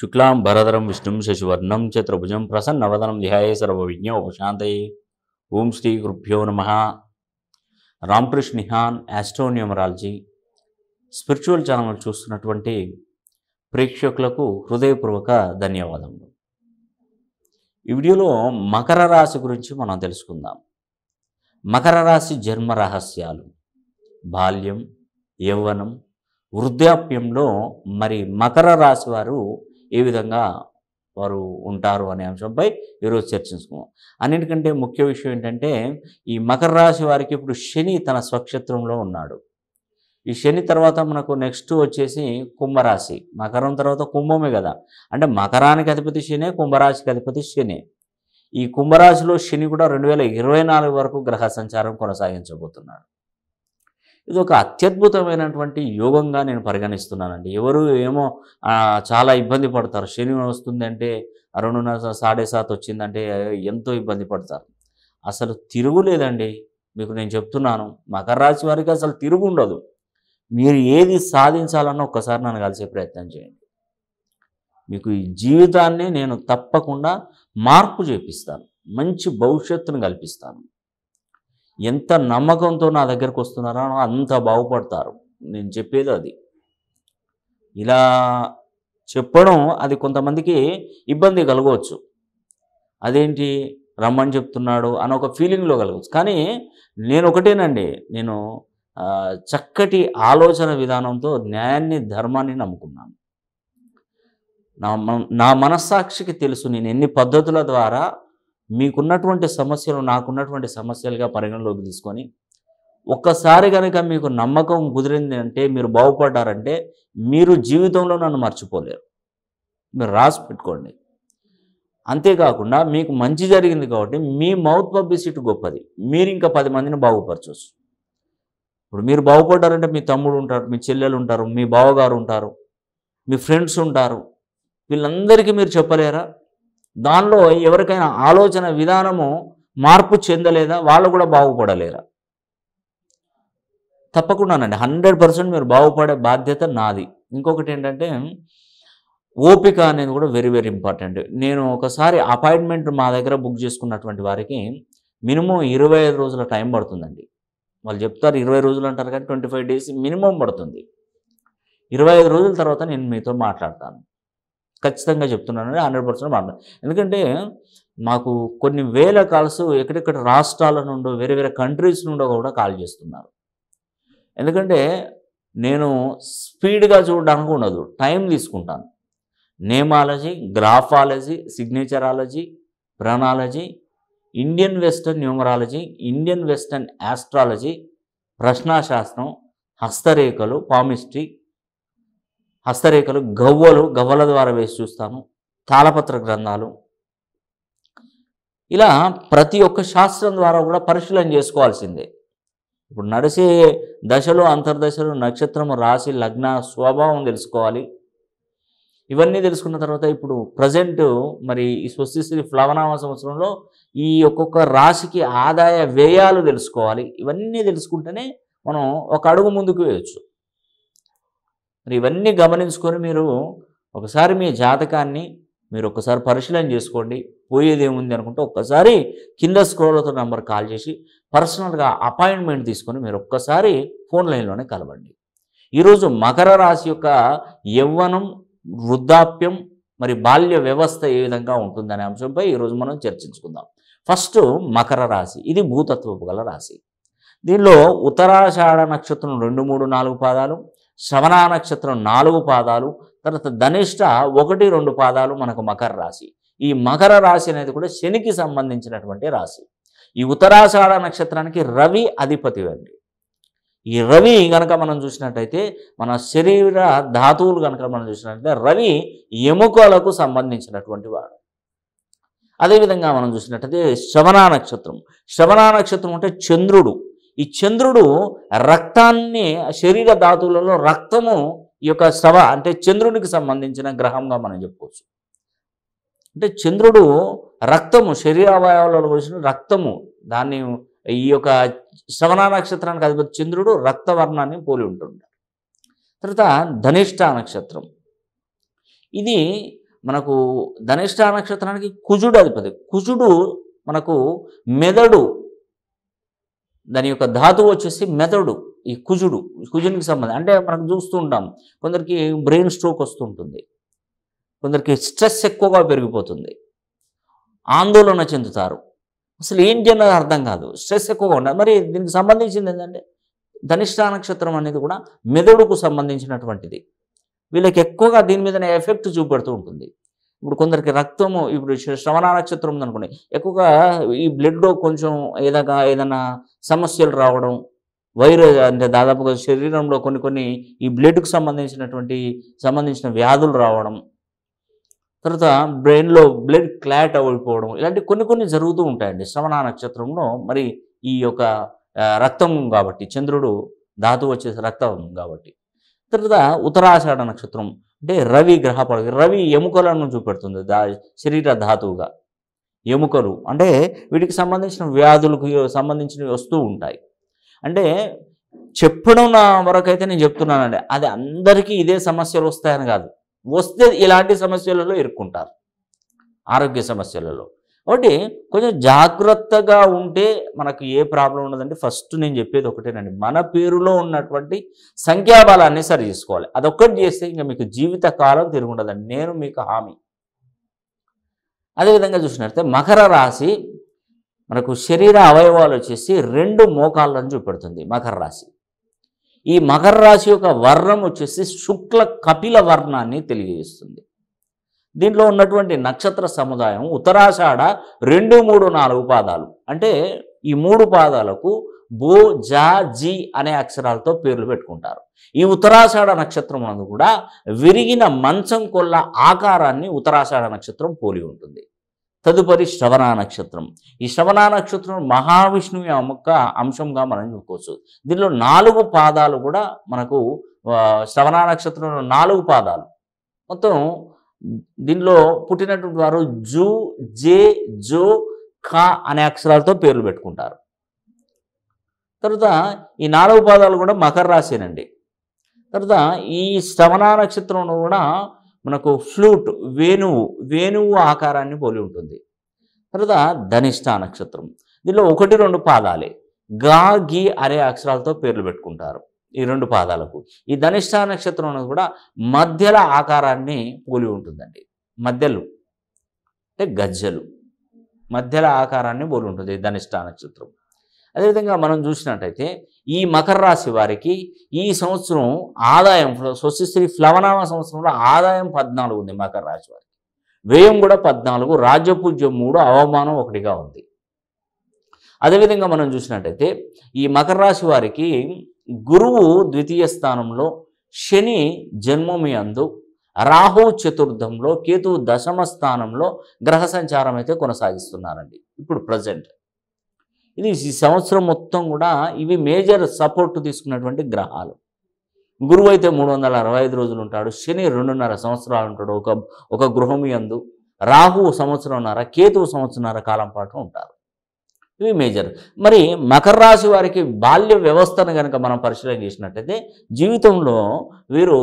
శుక్లాం భరధరం విష్ణుం శశివర్ణం చతుర్భుజం ప్రసన్నవదనం సర్వ విజ్ఞ ఉపశాంతయే ఓం శ్రీ గురుభ్యో నమ Ramakrishna Nihan astronumerology spiritual channel చూస్తున్నటువంటి ప్రేక్షకులకు హృదయపూర్వక ధన్యవాదములు ఈ వీడియోలో మకర రాశి గురించి మనం తెలుసుకుందాం మకర రాశి జన్మ రహస్యాలు బాల్యం యవ్వనం వృద్ధాప్యంలో మరి మకర రాశి వారు ఏ విధంగా వారు ఉంటారు అనే అంశంపై ఈరోజు చర్చించుకున్నాం అన్నిటికంటే ముఖ్య విషయం ఏంటంటే ఈ మకర రాశి వారికి ఇప్పుడు శని తన స్వక్షేత్రంలో ఉన్నాడు ఈ శని తర్వాత మనకు నెక్స్ట్ వచ్చేసి కుంభరాశి మకరం తర్వాత కుంభమే కదా అంటే మకరానికి అధిపతి శని కుంభరాశికి అధిపతి శని ఈ కుంభరాశిలో శని కూడా రెండు వేల ఇరవై నాలుగు వరకు గ్రహ సంచారం కొనసాగించబోతున్నాడు ఇది ఒక అత్యద్భుతమైనటువంటి యోగంగా నేను పరిగణిస్తున్నానండి ఎవరు ఏమో చాలా ఇబ్బంది పడతారు శని వస్తుందంటే అరుణున సాడే సాత్ వచ్చిందంటే ఎంతో ఇబ్బంది పడతారు అసలు తిరుగులేదండి మీకు నేను చెప్తున్నాను మకర రాశి వారికి అసలు తిరుగు ఉండదు మీరు ఏది సాధించాలన్నా ఒక్కసారి నన్ను కలిసే ప్రయత్నం చేయండి మీకు ఈ జీవితాన్ని నేను తప్పకుండా మార్పు చేపిస్తాను మంచి భవిష్యత్తును కల్పిస్తాను ఎంత నమ్మకంతో నా దగ్గరకు వస్తున్నారో అంత బాగుపడతారు నేను చెప్పేది అది ఇలా చెప్పడం అది కొంతమందికి ఇబ్బంది కలగవచ్చు అదేంటి రమ్మని చెప్తున్నాడు అని ఒక ఫీలింగ్లో కలగవచ్చు కానీ నేను ఒకటేనండి నేను చక్కటి ఆలోచన విధానంతో న్యాయాన్ని ధర్మాన్ని నమ్ముకున్నాను నా నా మనస్సాక్షికి తెలుసు నేను ఎన్ని పద్ధతుల ద్వారా మీకున్నటువంటి సమస్యలు నాకున్నటువంటి సమస్యలుగా పరిగణలోకి తీసుకొని ఒక్కసారి కనుక మీకు నమ్మకం కుదిరింది అంటే మీరు బాగుపడ్డారంటే మీరు జీవితంలో నన్ను మర్చిపోలేరు మీరు రాసి పెట్టుకోండి అంతేకాకుండా మీకు మంచి జరిగింది కాబట్టి మీ మౌత్ పబ్లిసిటీ గొప్పది మీరు ఇంకా పది మందిని బాగుపరచవచ్చు ఇప్పుడు మీరు బాగుపడ్డారంటే మీ తమ్ముడు ఉంటారు మీ చెల్లెలు ఉంటారు మీ బావగారు ఉంటారు మీ ఫ్రెండ్స్ ఉంటారు వీళ్ళందరికీ మీరు చెప్పలేరా దానిలో ఎవరికైనా ఆలోచన విధానము మార్పు చెందలేదా వాళ్ళు కూడా బాగుపడలేరా తప్పకుండానండి హండ్రెడ్ పర్సెంట్ మీరు బాగుపడే బాధ్యత నాది ఇంకొకటి ఏంటంటే ఓపిక అనేది కూడా వెరీ వెరీ ఇంపార్టెంట్ నేను ఒకసారి అపాయింట్మెంట్ మా దగ్గర బుక్ చేసుకున్నటువంటి వారికి మినిమం ఇరవై ఐదు రోజుల టైం పడుతుందండి వాళ్ళు చెప్తారు ఇరవై రోజులు అంటారు కానీ ట్వంటీ ఫైవ్ డేస్ మినిమం పడుతుంది ఇరవై ఐదు రోజుల తర్వాత నేను మీతో మాట్లాడతాను ఖచ్చితంగా చెప్తున్నానని హండ్రెడ్ పర్సెంట్ మాట్లాడు ఎందుకంటే మాకు కొన్ని వేల కాల్స్ ఎక్కడెక్కడ రాష్ట్రాల నుండో వేరే వేరే కంట్రీస్ నుండో కూడా కాల్ చేస్తున్నారు ఎందుకంటే నేను స్పీడ్గా చూడడానికి ఉండదు టైం తీసుకుంటాను నేమాలజీ గ్రాఫాలజీ సిగ్నేచరాలజీ ప్రణాలజీ Indian western numerology Indian western astrology ప్రశ్నాశాస్త్రం హస్తరేఖలు పామిస్ట్రీ హస్తరేఖలు గవ్వలు గవ్వల ద్వారా వేసి చూస్తాము తాళపత్ర గ్రంథాలు ఇలా ప్రతి ఒక్క శాస్త్రం ద్వారా కూడా పరిశీలన చేసుకోవాల్సిందే ఇప్పుడు నడిచే దశలు అంతర్దశలు నక్షత్రము రాశి లగ్న స్వభావం తెలుసుకోవాలి ఇవన్నీ తెలుసుకున్న తర్వాత ఇప్పుడు ప్రజెంట్ మరి ఈ స్వస్తిశ్రీ ప్లవనామ సంవత్సరంలో ఈ ఒక్కొక్క రాశికి ఆదాయ వ్యయాలు తెలుసుకోవాలి ఇవన్నీ తెలుసుకుంటేనే మనం ఒక అడుగు ముందుకు వేయచ్చు మరి ఇవన్నీ గమనించుకొని మీరు ఒకసారి మీ జాతకాన్ని మీరు ఒకసారి పరిశీలన చేసుకోండి పోయేది ఏముంది అనుకుంటే ఒక్కసారి కింద స్క్రోలతో నెంబర్ కాల్ చేసి పర్సనల్గా అపాయింట్మెంట్ తీసుకొని మీరు ఒక్కసారి ఫోన్ లైన్లోనే కలవండి ఈరోజు మకర రాశి యొక్క యవ్వనం వృద్ధాప్యం మరి బాల్య వ్యవస్థ ఏ విధంగా ఉంటుందనే అంశంపై ఈరోజు మనం చర్చించుకుందాం ఫస్ట్ మకర రాశి ఇది భూతత్వపు గల రాశి దీనిలో ఉత్తరాషాఢ నక్షత్రం రెండు మూడు నాలుగు పాదాలు శ్రవణ నక్షత్రం నాలుగు పాదాలు తర్వాత ధనిష్ట ఒకటి రెండు పాదాలు మనకు మకర రాశి ఈ మకర రాశి అనేది కూడా శనికి సంబంధించినటువంటి రాశి ఈ ఉత్తరాషాఢ నక్షత్రానికి రవి అధిపతి అండి ఈ రవి కనుక మనం చూసినట్టయితే మన శరీర ధాతువులు కనుక మనం చూసినట్టయితే రవి ఎముకలకు సంబంధించినటువంటి వాడు అదేవిధంగా మనం చూసినట్టయితే శవనా నక్షత్రం శవనా నక్షత్రం అంటే చంద్రుడు ఈ చంద్రుడు రక్తాన్ని శరీర ధాతువులలో రక్తము ఈ యొక్క సవ అంటే చంద్రునికి సంబంధించిన గ్రహంగా మనం చెప్పుకోవచ్చు అంటే చంద్రుడు రక్తము శరీర అవయవాలలో వచ్చిన రక్తము దాన్ని ఈ యొక్క శవణ నక్షత్రానికి అధిపతి చంద్రుడు రక్తవర్ణాన్ని పోలి ఉంటుంటాడు తర్వాత ధనిష్ట నక్షత్రం ఇది మనకు ధనిష్ట నక్షత్రానికి కుజుడు అధిపతి కుజుడు మనకు మెదడు దాని యొక్క ధాతువు వచ్చేసి మెదడు ఈ కుజుడు కుజునికి సంబంధం అంటే మనం చూస్తూ ఉంటాం కొందరికి బ్రెయిన్ స్ట్రోక్ వస్తుంటుంది కొందరికి స్ట్రెస్ ఎక్కువగా పెరిగిపోతుంది ఆందోళన చెందుతారు అసలు ఏం అన్నది అర్థం కాదు స్ట్రెస్ ఎక్కువగా ఉండదు మరి దీనికి సంబంధించింది ఏంటంటే ధనిష్ట నక్షత్రం అనేది కూడా మెదడుకు సంబంధించినటువంటిది వీళ్ళకి ఎక్కువగా దీని మీద ఎఫెక్ట్ చూపెడుతూ ఉంటుంది ఇప్పుడు కొందరికి రక్తము ఇప్పుడు శ్రవణ నక్షత్రం ఉందనుకోండి ఎక్కువగా ఈ బ్లడ్లో కొంచెం ఏదైనా ఏదైనా సమస్యలు రావడం వైరు అంటే దాదాపుగా శరీరంలో కొన్ని కొన్ని ఈ బ్లడ్కు సంబంధించినటువంటి సంబంధించిన వ్యాధులు రావడం తర్వాత బ్రెయిన్లో బ్లడ్ క్లాట్ అయిపోవడం ఇలాంటి కొన్ని కొన్ని జరుగుతూ ఉంటాయండి శ్రవణ నక్షత్రంలో మరి ఈ యొక్క రక్తం కాబట్టి చంద్రుడు ధాతు వచ్చేసి రక్తం కాబట్టి తర్వాత ఉత్తరాషాఢ నక్షత్రం అంటే రవి గ్రహ పడక రవి ఎముకలను చూపెడుతుంది దా శరీర ధాతువుగా ఎముకలు అంటే వీటికి సంబంధించిన వ్యాధులకు సంబంధించినవి వస్తూ ఉంటాయి అంటే చెప్పడం నా వరకైతే నేను చెప్తున్నానండి అది అందరికీ ఇదే సమస్యలు వస్తాయని కాదు వస్తే ఇలాంటి సమస్యలలో ఇరుక్కుంటారు ఆరోగ్య సమస్యలలో కాబట్టి కొంచెం జాగ్రత్తగా ఉంటే మనకు ఏ ప్రాబ్లం ఉండదండి ఫస్ట్ నేను చెప్పేది ఒకటేనండి మన పేరులో ఉన్నటువంటి సంఖ్యాబలాన్ని సరి చేసుకోవాలి అదొక్కటి చేస్తే ఇంకా మీకు జీవిత కాలం తిరుగుండదండి నేను మీకు హామీ అదేవిధంగా చూసినట్లయితే మకర రాశి మనకు శరీర అవయవాలు వచ్చేసి రెండు మోకాళ్ళని చూపెడుతుంది మకర రాశి ఈ మకర రాశి యొక్క వర్ణం వచ్చేసి శుక్ల కపిల వర్ణాన్ని తెలియజేస్తుంది దీంట్లో ఉన్నటువంటి నక్షత్ర సముదాయం ఉత్తరాషాఢ రెండు మూడు నాలుగు పాదాలు అంటే ఈ మూడు పాదాలకు బో జా జి అనే అక్షరాలతో పేర్లు పెట్టుకుంటారు ఈ ఉత్తరాషాఢ నక్షత్రం కూడా విరిగిన మంచం కొల్ల ఆకారాన్ని ఉత్తరాషాఢ నక్షత్రం పోలి ఉంటుంది తదుపరి శ్రవణ నక్షత్రం ఈ శ్రవణ నక్షత్రం మహావిష్ణువు యొక్క అంశంగా మనం చూసుకోవచ్చు దీనిలో నాలుగు పాదాలు కూడా మనకు శ్రవణ నక్షత్రంలో నాలుగు పాదాలు మొత్తం దీనిలో పుట్టినటువంటి వారు జు జే జో ఖా అనే అక్షరాలతో పేర్లు పెట్టుకుంటారు తర్వాత ఈ నాలుగు పాదాలు కూడా మకర రాశేనండి తర్వాత ఈ శ్రవణ నక్షత్రంలో కూడా మనకు ఫ్లూట్ వేణువు వేణువు ఆకారాన్ని పోలి ఉంటుంది తర్వాత ధనిష్ట నక్షత్రం దీనిలో ఒకటి రెండు పాదాలే గా గి అనే అక్షరాలతో పేర్లు పెట్టుకుంటారు ఈ రెండు పాదాలకు ఈ ధనిష్ట నక్షత్రం కూడా మధ్యల ఆకారాన్ని పోలి ఉంటుందండి మధ్యలు అంటే గజ్జలు మధ్యల ఆకారాన్ని పోలి ఉంటుంది ఈ ధనిష్ట నక్షత్రం అదేవిధంగా మనం చూసినట్టయితే ఈ మకర రాశి వారికి ఈ సంవత్సరం ఆదాయం స్వస్తిశ్రీ ఫ్లవనామ సంవత్సరంలో ఆదాయం పద్నాలుగు ఉంది మకర రాశి వారికి వ్యయం కూడా పద్నాలుగు రాజ్యపూజ్యం మూడు అవమానం ఒకటిగా ఉంది అదేవిధంగా మనం చూసినట్టయితే ఈ మకర రాశి వారికి గురువు ద్వితీయ స్థానంలో శని జన్మమి అందు రాహు చతుర్థంలో కేతు దశమ స్థానంలో గ్రహ సంచారం అయితే కొనసాగిస్తున్నారండి ఇప్పుడు ప్రజెంట్ ఇది ఈ సంవత్సరం మొత్తం కూడా ఇవి మేజర్ సపోర్ట్ తీసుకున్నటువంటి గ్రహాలు గురువు అయితే మూడు వందల అరవై ఐదు రోజులు ఉంటాడు శని రెండున్నర సంవత్సరాలు ఉంటాడు ఒక ఒక గృహమి అందు రాహు సంవత్సరంన్నర కేతువు సంవత్సరంన్నర కాలం పాటు ఉంటారు ఇవి మేజర్ మరి మకర రాశి వారికి బాల్య వ్యవస్థను కనుక మనం పరిశీలన చేసినట్టయితే జీవితంలో వీరు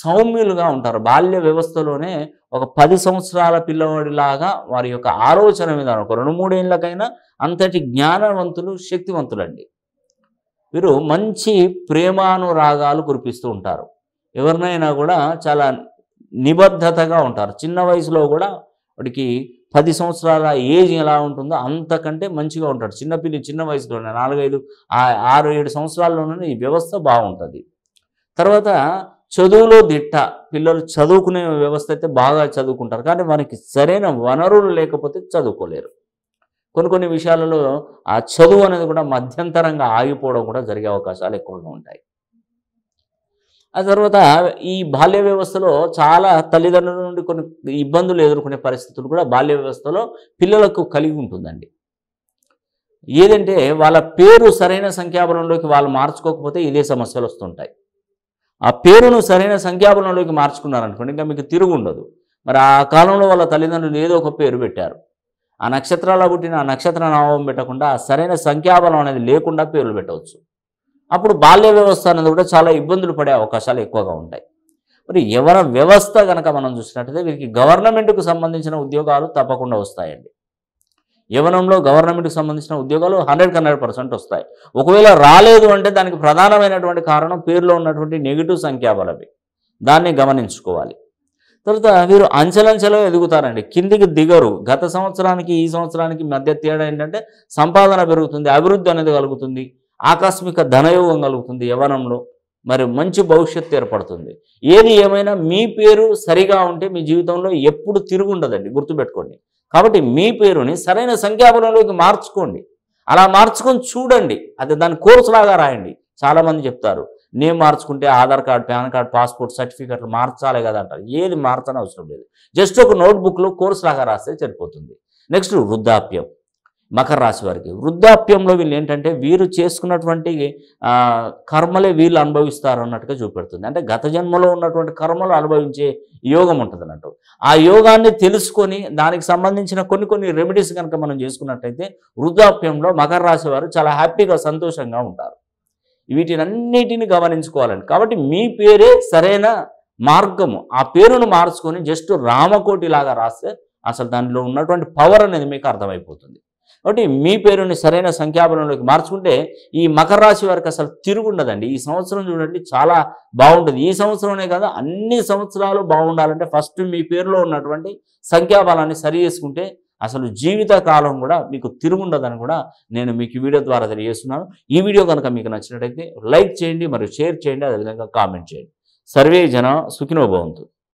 సౌమ్యులుగా ఉంటారు బాల్య వ్యవస్థలోనే ఒక పది సంవత్సరాల పిల్లవాడిలాగా వారి యొక్క ఆలోచన విధానం ఒక రెండు మూడేళ్ళకైనా అంతటి జ్ఞానవంతులు శక్తివంతులండి వీరు మంచి ప్రేమానురాగాలు కురిపిస్తూ ఉంటారు ఎవరినైనా కూడా చాలా నిబద్ధతగా ఉంటారు చిన్న వయసులో కూడా వాడికి పది సంవత్సరాల ఏజ్ ఎలా ఉంటుందో అంతకంటే మంచిగా ఉంటాడు చిన్నపిల్లి చిన్న వయసులోనే నాలుగైదు ఆరు ఏడు సంవత్సరాల్లోనే ఈ వ్యవస్థ బాగుంటుంది తర్వాత చదువులో దిట్ట పిల్లలు చదువుకునే వ్యవస్థ అయితే బాగా చదువుకుంటారు కానీ మనకి సరైన వనరులు లేకపోతే చదువుకోలేరు కొన్ని కొన్ని విషయాలలో ఆ చదువు అనేది కూడా మధ్యంతరంగా ఆగిపోవడం కూడా జరిగే అవకాశాలు ఎక్కువగా ఉంటాయి ఆ తర్వాత ఈ బాల్య వ్యవస్థలో చాలా తల్లిదండ్రుల నుండి కొన్ని ఇబ్బందులు ఎదుర్కొనే పరిస్థితులు కూడా బాల్య వ్యవస్థలో పిల్లలకు కలిగి ఉంటుందండి ఏదంటే వాళ్ళ పేరు సరైన సంఖ్యాబలంలోకి వాళ్ళు మార్చుకోకపోతే ఇదే సమస్యలు వస్తుంటాయి ఆ పేరును సరైన సంఖ్యాబలంలోకి మార్చుకున్నారనుకోండి ఇంకా మీకు తిరుగు ఉండదు మరి ఆ కాలంలో వాళ్ళ తల్లిదండ్రులు ఏదో ఒక పేరు పెట్టారు ఆ నక్షత్రాల పుట్టిన ఆ నక్షత్ర నామం పెట్టకుండా సరైన సంఖ్యాబలం అనేది లేకుండా పేర్లు పెట్టవచ్చు అప్పుడు బాల్య వ్యవస్థ అనేది కూడా చాలా ఇబ్బందులు పడే అవకాశాలు ఎక్కువగా ఉంటాయి మరి ఎవరి వ్యవస్థ కనుక మనం చూసినట్టయితే వీరికి గవర్నమెంట్కు సంబంధించిన ఉద్యోగాలు తప్పకుండా వస్తాయండి యవనంలో గవర్నమెంట్కి సంబంధించిన ఉద్యోగాలు హండ్రెడ్ హండ్రెడ్ పర్సెంట్ వస్తాయి ఒకవేళ రాలేదు అంటే దానికి ప్రధానమైనటువంటి కారణం పేరులో ఉన్నటువంటి నెగిటివ్ సంఖ్యాబలవి దాన్ని గమనించుకోవాలి తర్వాత వీరు అంచెలంచెలో ఎదుగుతారండి కిందికి దిగరు గత సంవత్సరానికి ఈ సంవత్సరానికి మధ్య తేడా ఏంటంటే సంపాదన పెరుగుతుంది అభివృద్ధి అనేది కలుగుతుంది ఆకస్మిక ధనయోగం కలుగుతుంది యవనంలో మరి మంచి భవిష్యత్తు ఏర్పడుతుంది ఏది ఏమైనా మీ పేరు సరిగా ఉంటే మీ జీవితంలో ఎప్పుడు తిరుగుండదండి గుర్తుపెట్టుకోండి కాబట్టి మీ పేరుని సరైన సంఖ్యాబలంలోకి మార్చుకోండి అలా మార్చుకొని చూడండి అది దాని కోర్సులాగా రాయండి చాలామంది చెప్తారు నేమ్ మార్చుకుంటే Aadhaar card PAN card passport సర్టిఫికెట్లు మార్చాలి కదా అంటారు ఏది మార్చని అవసరం లేదు జస్ట్ ఒక నోట్బుక్లో కోర్సు లాగా రాస్తే సరిపోతుంది నెక్స్ట్ వృద్ధాప్యం మకర రాశి వారికి వృద్ధాప్యంలో వీళ్ళు ఏంటంటే వీరు చేసుకున్నటువంటి కర్మలే వీళ్ళు అనుభవిస్తారు అన్నట్టుగా చూపెడుతుంది అంటే గత జన్మలో ఉన్నటువంటి కర్మలు అనుభవించే యోగం ఉంటుంది అన్నట్టు ఆ యోగాన్ని తెలుసుకొని దానికి సంబంధించిన కొన్ని కొన్ని రెమెడీస్ కనుక మనం చేసుకున్నట్టయితే వృద్ధాప్యంలో మకర రాశి వారు చాలా హ్యాపీగా సంతోషంగా ఉంటారు వీటినన్నిటిని గమనించుకోవాలండి కాబట్టి మీ పేరే సరైన మార్గము ఆ పేరును మార్చుకొని జస్ట్ రామకోటి లాగా రాస్తే అసలు దానిలో ఉన్నటువంటి పవర్ అనేది మీకు అర్థమైపోతుంది కాబట్టి మీ పేరుని సరైన సంఖ్యాబలంలోకి మార్చుకుంటే ఈ మకర రాశి వారికి అసలు తిరుగుండదండి ఈ సంవత్సరం చూడండి చాలా బాగుంటుంది ఈ సంవత్సరమే కాదు అన్ని సంవత్సరాలు బాగుండాలంటే ఫస్ట్ మీ పేరులో ఉన్నటువంటి సంఖ్యాబలాన్ని సరి చేసుకుంటే అసలు జీవిత కాలం కూడా మీకు తిరుగుండదని కూడా నేను మీకు వీడియో ద్వారా తెలియజేస్తున్నాను ఈ వీడియో కనుక మీకు నచ్చినట్టయితే లైక్ చేయండి మరియు షేర్ చేయండి అదేవిధంగా కామెంట్ చేయండి సర్వే జన సుఖినోభవంతు